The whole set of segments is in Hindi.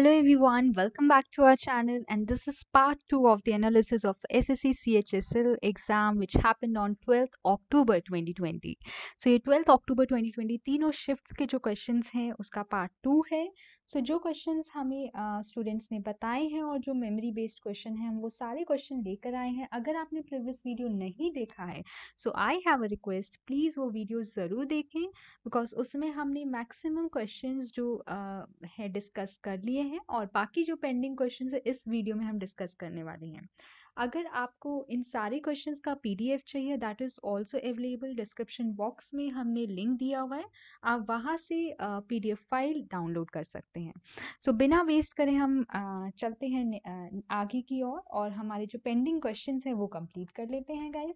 Hello everyone, welcome back to our channel and this is part 2 of the analysis of SSC CHSL exam which happened on 12th October 2020. So ये 12th October 2020 तीनों shifts ke jo questions हैं uska part 2 hai so, jo questions hame uh, students ne बताए हैं aur jo memory based question हैं हम वो सारे क्वेश्चन लेकर आए हैं agar aapne previous video nahi dekha hai so i have a request please wo video zarur देखें because usme हमने maximum questions jo uh, hai discuss kar liye हैं और बाकी जो पेंडिंग क्वेश्चन है इस वीडियो में हम डिस्कस करने वाले हैं अगर आपको इन सारे क्वेश्चन का पीडीएफ चाहिए that is also available description box में हमने लिंक दिया हुआ है आप वहाँ से पीडीएफ फाइल डाउनलोड कर सकते हैं सो so, बिना वेस्ट करें हम चलते हैं आगे की ओर और, और हमारे जो पेंडिंग क्वेश्चन हैं वो कंप्लीट कर लेते हैं गाइज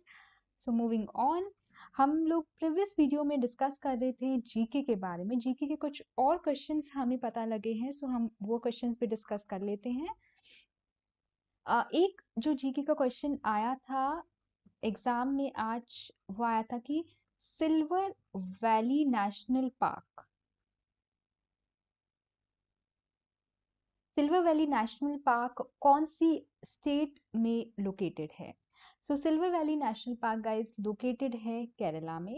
सो मूविंग ऑन हम लोग प्रीवियस वीडियो में डिस्कस कर रहे थे जीके के बारे में जीके के कुछ और क्वेश्चंस हमें पता लगे हैं सो हम वो क्वेश्चंस भी डिस्कस कर लेते हैं एक जो जीके का क्वेश्चन आया था एग्जाम में आज वो आया था कि silver valley national park silver valley national park कौन सी स्टेट में लोकेटेड है so silver valley national park guys located है केरला में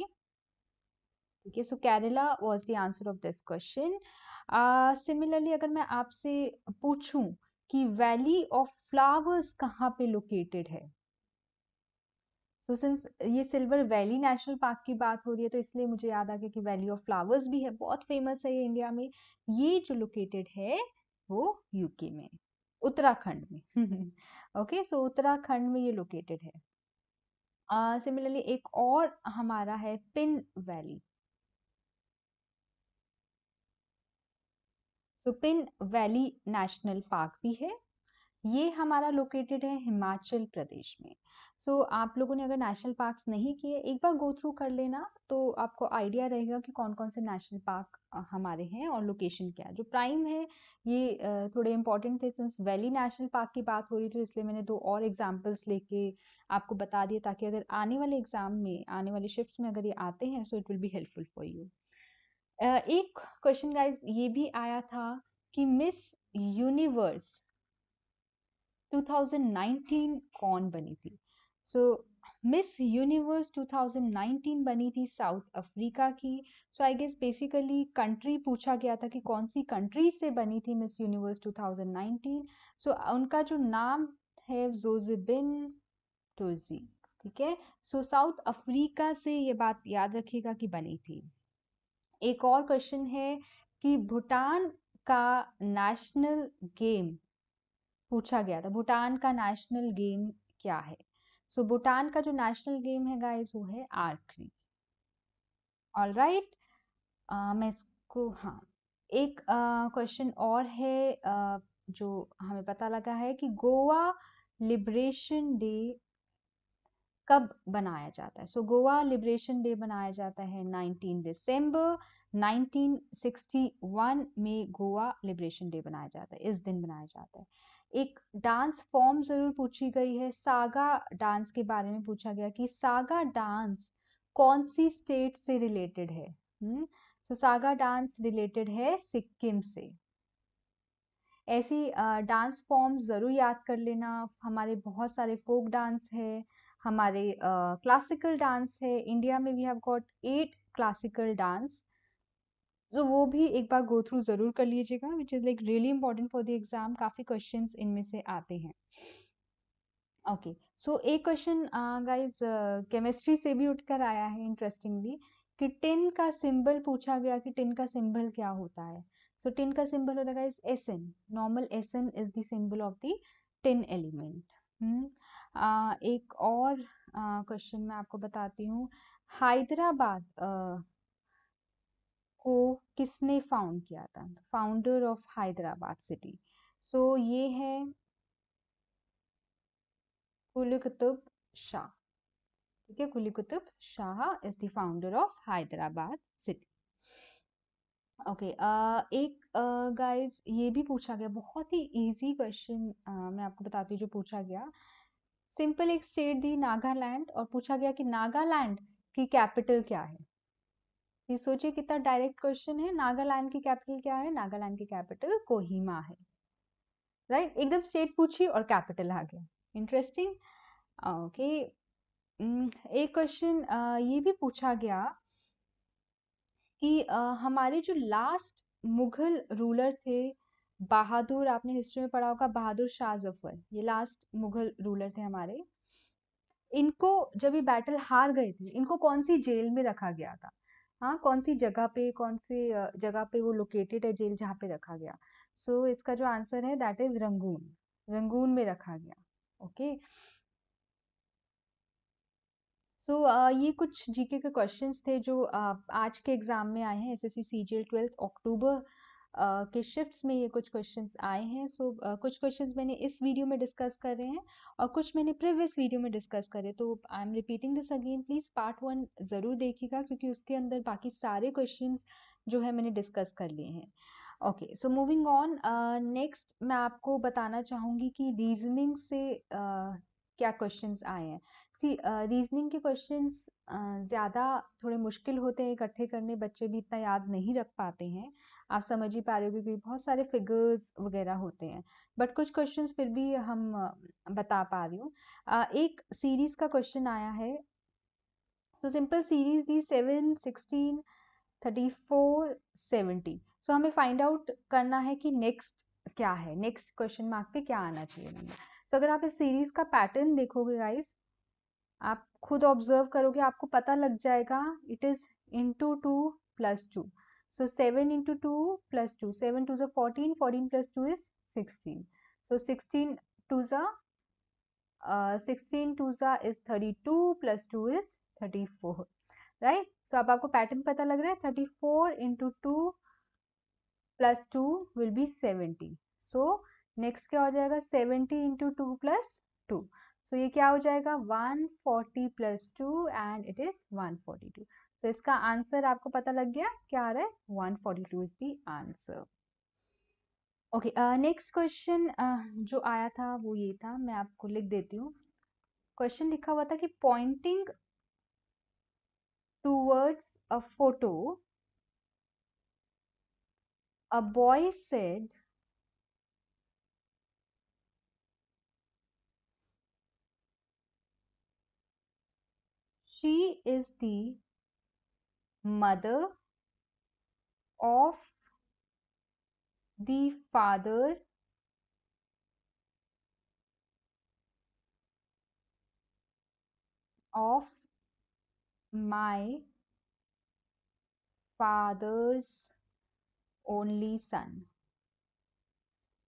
ठीक है so Kerala was the answer of this question similarly अगर मैं आपसे पूछूं कि वैली ऑफ फ्लावर्स कहाँ पे लोकेटेड है सो so, सिंस ये सिल्वर वैली नेशनल पार्क की बात हो रही है तो इसलिए मुझे याद आ गया कि वैली ऑफ फ्लावर्स भी है बहुत फेमस है ये इंडिया में ये जो लोकेटेड है वो यूके में उत्तराखंड में ओके सो उत्तराखंड में ये लोकेटेड है सिमिलरली uh, एक और हमारा है pin valley so pin valley national park भी है ये हमारा लोकेटेड है हिमाचल प्रदेश में सो so, आप लोगों ने अगर नेशनल पार्क्स नहीं किए एक बार गो थ्रू कर लेना तो आपको आइडिया रहेगा कि कौन कौन से नेशनल पार्क हमारे हैं और लोकेशन क्या है जो प्राइम है ये थोड़े इंपॉर्टेंट थे सिंस वैली नेशनल पार्क की बात हो रही थी इसलिए मैंने दो और एग्जाम्पल्स लेके आपको बता दिए ताकि अगर आने वाले एग्जाम में आने वाले शिफ्ट में अगर ये आते हैं so it will be helpful for you एक क्वेश्चन गाइज ये भी आया था कि मिस यूनिवर्स 2019 कौन बनी थी सो मिस यूनिवर्स 2019 बनी थी साउथ अफ्रीका की so I guess basically country पूछा गया था कि कौन सी कंट्री से बनी थी मिस यूनिवर्स 2019 सो so, उनका जो नाम है जोजिबिन टोजी ठीक है सो साउथ अफ्रीका से ये बात याद रखिएगा कि बनी थी एक और क्वेश्चन है कि भूटान का नेशनल गेम पूछा गया था भूटान का नेशनल गेम क्या है सो so, भूटान का जो नेशनल गेम है गाइस वो है आर्करी ऑल राइट मैं इसको हाँ एक क्वेश्चन uh, और है uh, जो हमें पता लगा है कि गोवा लिबरेशन डे कब बनाया जाता है सो गोवा लिबरेशन डे बनाया जाता है 19 दिसंबर 1961 में गोवा लिबरेशन डे बनाया जाता है इस दिन बनाया जाता है एक डांस फॉर्म ज़रूर पूछी गई है सागा डांस के बारे में पूछा गया कि सागा डांस कौन सी स्टेट से रिलेटेड है हम्म, तो सागा डांस रिलेटेड है सिक्किम से ऐसी डांस फॉर्म ज़रूर याद कर लेना हमारे बहुत सारे फोक डांस है हमारे क्लासिकल डांस है इंडिया में we have got eight classical dance so तो वो भी एक बार गो थ्रू ज़रूर कर लीजिएगा which is like really important for the exam काफ़ी क्वेश्चन इनमें से आते हैं ओके okay. सो so, एक क्वेश्चन गाइज केमिस्ट्री से भी उठकर आया है इंटरेस्टिंगली कि टिन का सिंबल पूछा गया कि टिन का सिंबल क्या होता है सो so, टिन का सिंबल होता है S N normal S N is symbol of the tin element एक और क्वेश्चन uh, मैं आपको बताती हूँ हैदराबाद को किसने फाउंड किया था founder of Hyderabad city so ये है कुली कुतुब शाह ठीक है Quli Qutub Shah is the founder of Hyderabad city okay एक गाइस uh, ये भी पूछा गया बहुत ही इजी क्वेश्चन uh, मैं आपको बताती हूँ जो पूछा गया सिंपल एक स्टेट दी नागालैंड और पूछा गया कि नागालैंड की कैपिटल क्या है ये सोचिए कितना डायरेक्ट क्वेश्चन है नागालैंड की कैपिटल क्या है नागालैंड की कैपिटल कोहिमा है राइट right? एकदम स्टेट पूछी और कैपिटल आ गया इंटरेस्टिंग ओके एक क्वेश्चन ये भी पूछा गया कि हमारे जो लास्ट मुगल रूलर थे बहादुर आपने हिस्ट्री में पढ़ा होगा बहादुर शाह जफर ये लास्ट मुगल रूलर थे हमारे इनको जब ये बैटल हार गए थे इनको कौन सी जेल में रखा गया था हाँ कौन सी जगह पे कौन सी जगह पे वो लोकेटेड है जेल जहाँ पे रखा गया सो so, इसका जो आंसर है दैट इज रंगून रंगून में रखा गया okay okay? So so, uh, ये कुछ जीके के क्वेश्चंस थे जो uh, आज के एग्जाम में आए हैं एसएससी सीजीएल ट्वेल्थ अक्टूबर के शिफ्ट्स में ये कुछ क्वेश्चंस आए हैं सो so, uh, कुछ क्वेश्चंस मैंने इस वीडियो में डिस्कस कर रहे हैं और कुछ मैंने प्रीवियस वीडियो में डिस्कस करे तो I am repeating this again please part one ज़रूर देखिएगा क्योंकि उसके अंदर बाकी सारे क्वेश्चन जो है मैंने डिस्कस कर लिए हैं okay so moving on next मैं आपको बताना चाहूँगी कि रीजनिंग से uh, क्या क्वेश्चंस आए हैं सी रीजनिंग के क्वेश्चंस ज़्यादा थोड़े मुश्किल होते हैं इकट्ठे करने बच्चे भी इतना याद नहीं रख पाते हैं आप समझ ही पा रहे हो क्योंकि बहुत सारे फिगर्स वगैरह होते हैं बट कुछ क्वेश्चंस फिर भी हम बता पा रही हूँ एक सीरीज़ का क्वेश्चन आया है so simple series the seven sixteen thirty four seventy so हमें फाइंड आउट करना है कि नेक्स्ट क्या है नेक्स्ट क्वेश्चन मार्क पे क्या आना चाहिए नंबर तो अगर आप इस सीरीज का पैटर्न देखोगे गाइस आप खुद ऑब्जर्व करोगे आपको पता लग जाएगा it is into two plus two so seven into two plus two seven two जो fourteen fourteen plus two is sixteen so sixteen two ज़ा सिक्सटीन टू ज़ा is thirty two plus two is thirty four right so अब आपको पैटर्न पता लग रहा है thirty four into two plus two will be seventy so next क्या हो जाएगा seventy into two plus two so ये क्या हो जाएगा one forty plus two and it is one forty two तो इसका आंसर आपको पता लग गया क्या आ रहा है one forty two is the answer okay next question जो आया था वो ये था मैं आपको लिख देती हूँ क्वेश्चन लिखा हुआ था कि pointing towards a photo a boy said She is the mother of the father of my father's only son.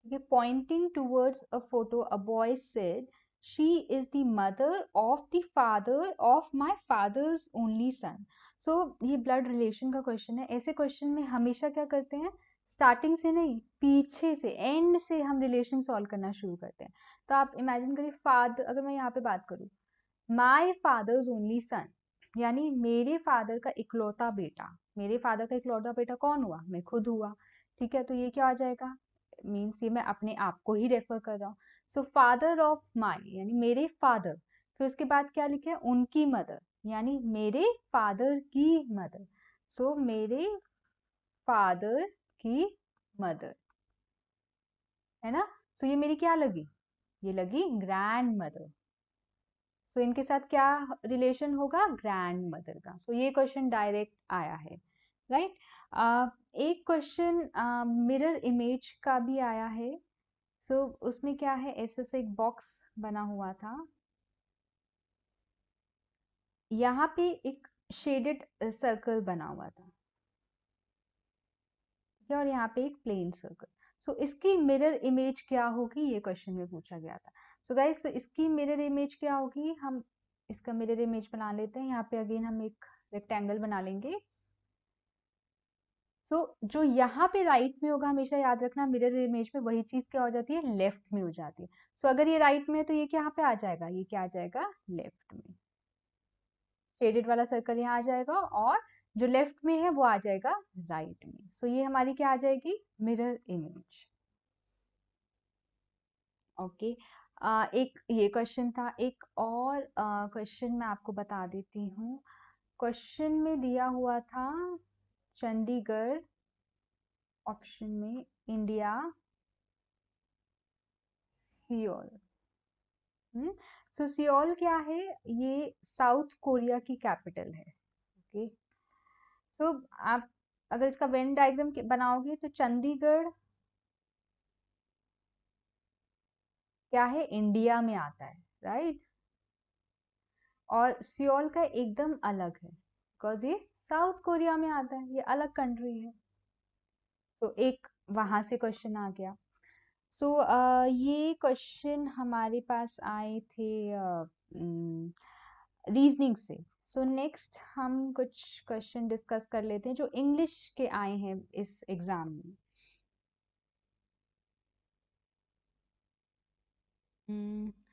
Okay, pointing towards a photo, a boy said, she is the mother of the father of my father's only son so ये blood relation का question है ऐसे question में हमेशा क्या करते हैं स्टार्टिंग से नहीं पीछे से एंड से हम रिलेशन सॉल्व करना शुरू करते हैं तो आप इमेजिन करिए फादर अगर मैं यहाँ पे बात करूँ माई फादर्स ओनली सन यानी मेरे फादर का इकलौता बेटा मेरे फादर का इकलौता बेटा कौन हुआ मैं खुद हुआ ठीक है तो ये क्या हो जाएगा मीन्स ये मैं अपने आप को ही रेफर कर रहा हूँ सो फादर ऑफ माई यानी मेरे फादर फिर उसके बाद क्या लिखे उनकी मदर यानी मेरे फादर की मदर सो so, मेरे फादर की मदर है ना सो so, ये मेरी क्या लगी ये लगी ग्रैंड मदर सो इनके साथ क्या रिलेशन होगा ग्रैंड मदर का सो so, ये क्वेश्चन डायरेक्ट आया है राइट right? uh, एक क्वेश्चन मिरर इमेज का भी आया है सो so, उसमें क्या है ऐसे से एक बॉक्स बना हुआ था यहाँ पे एक शेडेड सर्कल बना हुआ था और यहाँ पे एक प्लेन सर्कल सो इसकी मिरर इमेज क्या होगी ये क्वेश्चन में पूछा गया था सो so, गाइस so, इसकी मिरर इमेज क्या होगी हम इसका मिरर इमेज बना लेते हैं यहाँ पे अगेन हम एक रेक्टेंगल बना लेंगे सो so, जो यहाँ पे राइट right में होगा हमेशा याद रखना मिरर इमेज में वही चीज क्या हो जाती है लेफ्ट में हो जाती है सो so, अगर ये राइट right में है तो ये क्या पे आ जाएगा ये क्या आ जाएगा लेफ्ट में शेडेड वाला सर्कल यहाँ आ जाएगा और जो लेफ्ट में है वो आ जाएगा राइट right में सो so, ये हमारी क्या आ जाएगी मिरर इमेज ओके एक ये क्वेश्चन था एक और क्वेश्चन uh, मैं आपको बता देती हूँ क्वेश्चन में दिया हुआ था चंडीगढ़ ऑप्शन में इंडिया सियोल सो सियोल क्या है ये साउथ कोरिया की कैपिटल है ओके okay? सो so, आप अगर इसका वेन डायग्राम बनाओगे तो चंडीगढ़ क्या है इंडिया में आता है राइट right? और सियोल का एकदम अलग है बिकॉज ये साउथ कोरिया में आता है ये अलग कंट्री है तो एक वहां से क्वेश्चन आ गया सो so, uh, ये क्वेश्चन हमारे पास आए थे रीजनिंग uh, से सो so, नेक्स्ट हम कुछ क्वेश्चन डिस्कस कर लेते हैं जो इंग्लिश के आए हैं इस एग्जाम में hmm.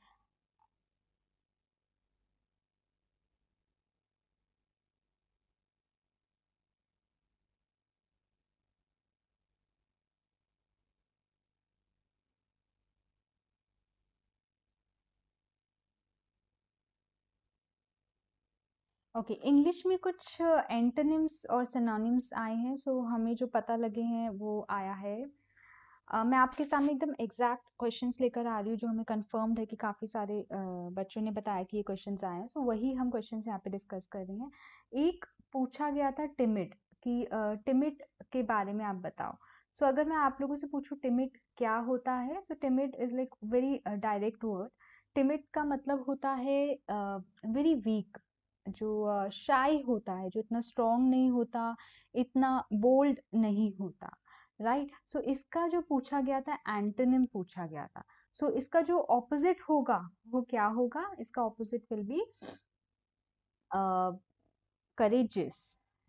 ओके इंग्लिश में कुछ एंटनिम्स और सनोनिम्स आए हैं सो so हमें जो पता लगे हैं वो आया है uh, मैं आपके सामने एकदम एग्जैक्ट क्वेश्चंस लेकर आ रही हूँ जो हमें कंफर्म्ड है कि काफ़ी सारे uh, बच्चों ने बताया कि ये क्वेश्चंस आए हैं सो so वही हम क्वेश्चन यहाँ पे डिस्कस कर रहे हैं एक पूछा गया था टिमिट कि टिमिट uh, के बारे में आप बताओ सो so, अगर मैं आप लोगों से पूछूँ टिमिट क्या होता है so timid is like very direct word timid का मतलब होता है वेरी वीक जो शाई होता है जो इतना स्ट्रॉन्ग नहीं होता इतना बोल्ड नहीं होता राइट right? सो so, इसका जो पूछा गया था एंटोनिम पूछा गया था सो so, इसका जो ऑपोजिट होगा वो क्या होगा इसका ऑपोजिट विल बी करेजिस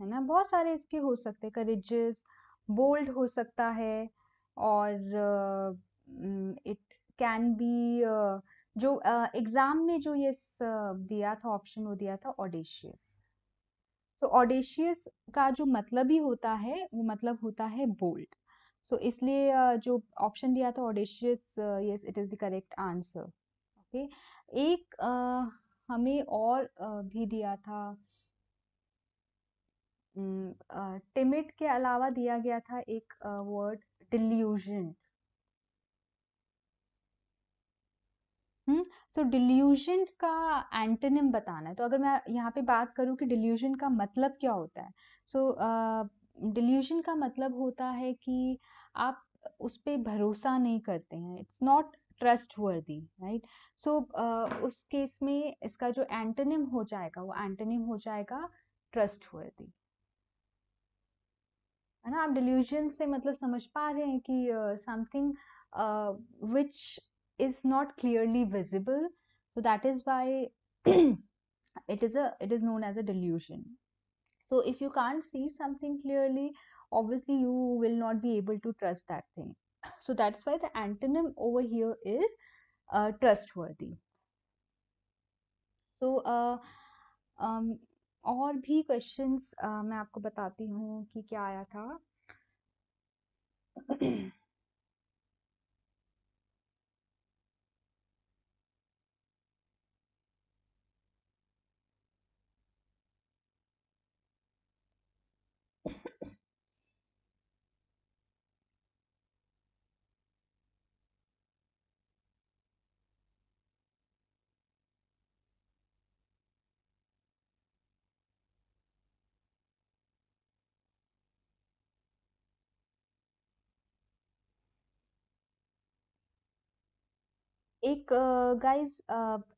है ना बहुत सारे इसके हो सकते हैं करेजिस बोल्ड हो सकता है और इट कैन बी जो एग्जाम में जो ये दिया था ऑप्शन वो दिया था ऑडिशियस सो ऑडिशियस का जो मतलब ही होता है वो मतलब होता है बोल्ड सो इसलिए जो ऑप्शन दिया था audacious yes it is the correct answer okay एक हमें और भी दिया था टिमिट के अलावा दिया गया था एक word delusion so hmm, delusion का एंटनिम बताना है तो अगर मैं यहाँ पे बात करूँ कि डिल्यूजन का मतलब क्या होता है सो so, डिल्यूजन uh, का मतलब होता है कि आप उस पर भरोसा नहीं करते हैं it's not trustworthy right so उस केस में इसका जो एंटनिम हो जाएगा वो एंटनिम हो जाएगा ट्रस्ट वर्दी है ना आप डिल्यूजन से मतलब समझ पा रहे हैं कि something which is not clearly visible so that is why it is a it is known as a delusion so if you can't see something clearly obviously you will not be able to trust that thing so that's why the antonym over here is uh, trustworthy so uh, um, और भी क्वेश्चंस uh, मैं आपको बताती हूँ कि क्या आया था एक गाइस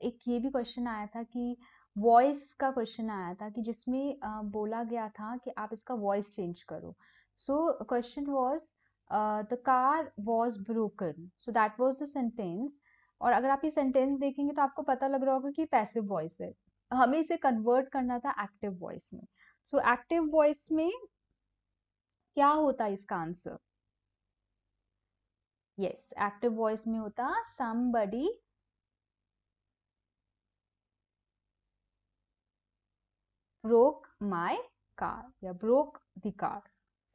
एक ये भी क्वेश्चन आया था कि वॉइस का क्वेश्चन आया था कि जिसमें बोला गया था कि आप इसका वॉइस चेंज करो so question was the car was broken so that was the sentence और अगर आप ये सेंटेंस देखेंगे तो आपको पता लग रहा होगा कि पैसिव वॉइस है हमें इसे कन्वर्ट करना था एक्टिव वॉइस में सो एक्टिव वॉइस में क्या होता है इसका आंसर यस एक्टिव वॉइस में होता समबडी ब्रोक माय कार या broke the car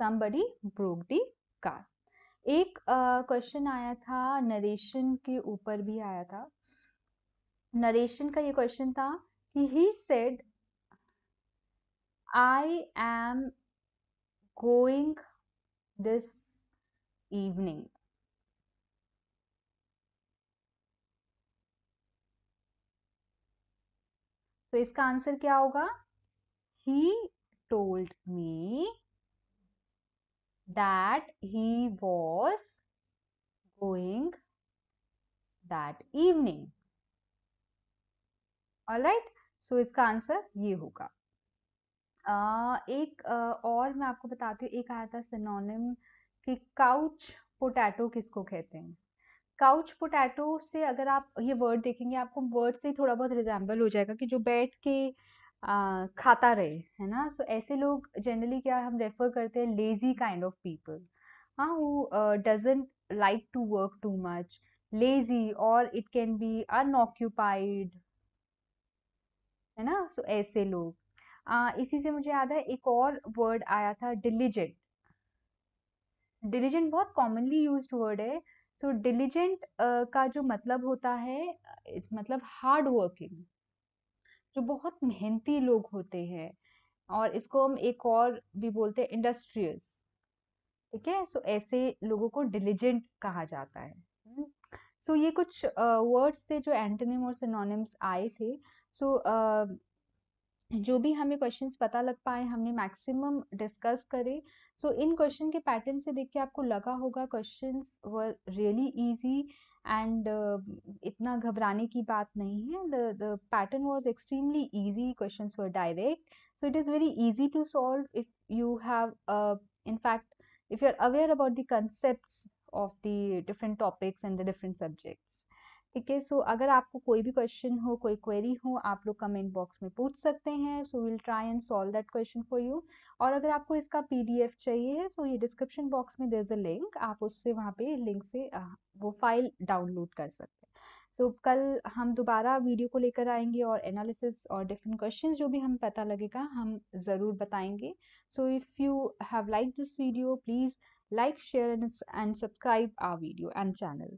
somebody broke the car एक क्वेश्चन uh, आया था नरेशन के ऊपर भी आया था नरेशन का ये क्वेश्चन था कि he said I am going this evening तो इसका आंसर क्या होगा he told me he was going that evening all right so इसका आंसर ये होगा uh, एक uh, और मैं आपको बताती हूँ एक आया था सिनोनिम कि काउच पोटैटो किसको कहते हैं काउच पोटैटो से अगर आप ये वर्ड देखेंगे आपको वर्ड से थोड़ा बहुत रिजेंबल हो जाएगा कि जो बैठ के आ, खाता रहे है ना सो so, ऐसे लोग जनरली क्या हम रेफर करते हैं लेजी काइंड ऑफ पीपल हाँ वो doesn't like to work too much lazy और इट कैन बी अनऑक्यूपाइड है ना सो so, ऐसे लोग आ, इसी से मुझे याद है एक और वर्ड आया था डिलीजेंट डिलीजेंट बहुत कॉमनली यूज वर्ड है सो डिलीजेंट uh, का जो मतलब होता है मतलब हार्ड वर्किंग जो बहुत मेहनती लोग होते हैं और इसको हम एक और भी बोलते हैं इंडस्ट्रियस ठीक है सो ऐसे लोगों को डिलीजेंट कहा जाता है सो हम्म। ये कुछ वर्ड्स uh, थे जो एंटोनिम और सिनोनिम्स आए थे सो uh, जो भी हमें क्वेश्चंस पता लग पाए हमने मैक्सिमम डिस्कस करे सो so, इन क्वेश्चन के पैटर्न से देख के आपको लगा होगा questions were really easy and इतना घबराने की बात नहीं है the pattern was extremely easy questions were direct so it is very easy to solve if you have fact if you are aware about the concept of the different topics and the different subjects ठीक है सो अगर आपको कोई भी क्वेश्चन हो कोई क्वेरी हो आप लोग कमेंट बॉक्स में पूछ सकते हैं so will try and solve that question for you और अगर आपको इसका पीडीएफ चाहिए है सो ये डिस्क्रिप्शन बॉक्स में देर अ लिंक आप उससे वहाँ पे लिंक से वो फाइल डाउनलोड कर सकते हैं सो so, कल हम दोबारा वीडियो को लेकर आएंगे और एनालिसिस और डिफरेंट क्वेश्चन जो भी हम पता लगेगा हम ज़रूर बताएंगे so if you have like this video please like share and subscribe our video and channel